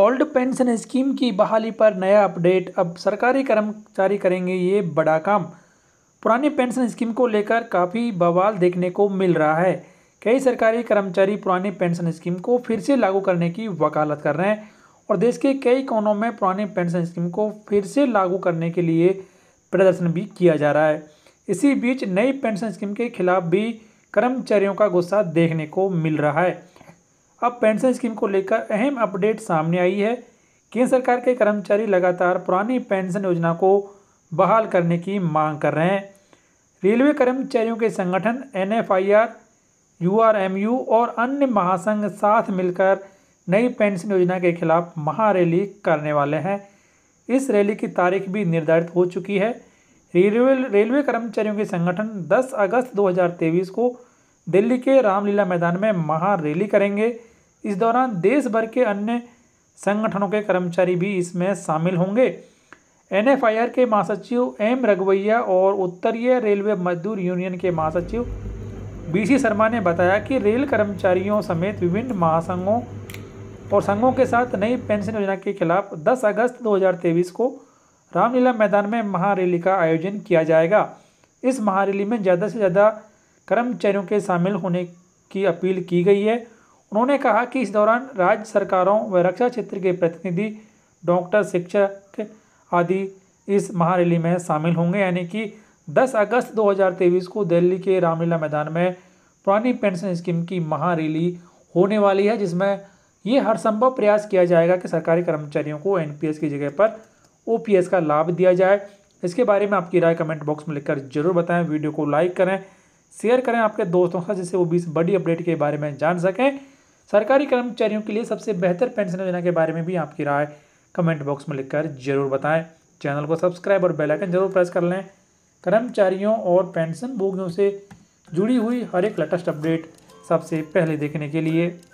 old pension scheme की बहाली पर नया अपडेट अब सरकारी कर्मचारी करेंगे ये बड़ा काम पुरानी पेंशन स्कीम को लेकर काफ़ी बवाल देखने को मिल रहा है कई सरकारी कर्मचारी पुरानी पेंशन स्कीम को फिर से लागू करने की वकालत कर रहे हैं और देश के कई कोनों में पुरानी पेंशन स्कीम को फिर से लागू करने के लिए प्रदर्शन भी किया जा रहा है इसी बीच नई पेंशन स्कीम के खिलाफ भी कर्मचारियों का गुस्सा देखने को मिल रहा है अब पेंशन स्कीम को लेकर अहम अपडेट सामने आई है केंद्र सरकार के कर्मचारी लगातार पुरानी पेंशन योजना को बहाल करने की मांग कर रहे हैं रेलवे कर्मचारियों के संगठन N F I R U R M U और अन्य महासंघ साथ मिलकर नई पेंशन योजना के खिलाफ महारैली करने वाले हैं इस रैली की तारीख भी निर्धारित हो चुकी है रेलवे रेलवे कर्मचारियों के संगठन 10 अगस्त 2023 को दिल्ली के रामलीला मैदान में महारैली करेंगे इस दौरान देश भर के अन्य संगठनों के कर्मचारी भी इसमें शामिल होंगे एन के महासचिव एम रघुवैया और उत्तरीय रेलवे मजदूर यूनियन के महासचिव बीसी शर्मा ने बताया कि रेल कर्मचारियों समेत विभिन्न महासंघों और संघों के साथ नई पेंशन योजना के खिलाफ 10 अगस्त 2023 को रामलीला मैदान में महारैली का आयोजन किया जाएगा इस महारैली में ज़्यादा से ज़्यादा कर्मचारियों के शामिल होने की अपील की गई है उन्होंने कहा कि इस दौरान राज्य सरकारों व रक्षा क्षेत्र के प्रतिनिधि डॉक्टर शिक्षक आदि इस महारैली में शामिल होंगे यानी कि 10 अगस्त 2023 को दिल्ली के रामलीला मैदान में पुरानी पेंशन स्कीम की महारैली होने वाली है जिसमें ये हर संभव प्रयास किया जाएगा कि सरकारी कर्मचारियों को एनपीएस की जगह पर ओपीएस का लाभ दिया जाए इसके बारे में आपकी राय कमेंट बॉक्स में लिखकर जरूर बताएं वीडियो को लाइक करें शेयर करें आपके दोस्तों से जिससे वो भी इस बड़ी अपडेट के बारे में जान सकें सरकारी कर्मचारियों के लिए सबसे बेहतर पेंशन योजना के बारे में भी आपकी राय कमेंट बॉक्स में लिखकर जरूर बताएं चैनल को सब्सक्राइब और बेल आइकन जरूर प्रेस कर लें कर्मचारियों और पेंशन भोगियों से जुड़ी हुई हर एक लेटेस्ट अपडेट सबसे पहले देखने के लिए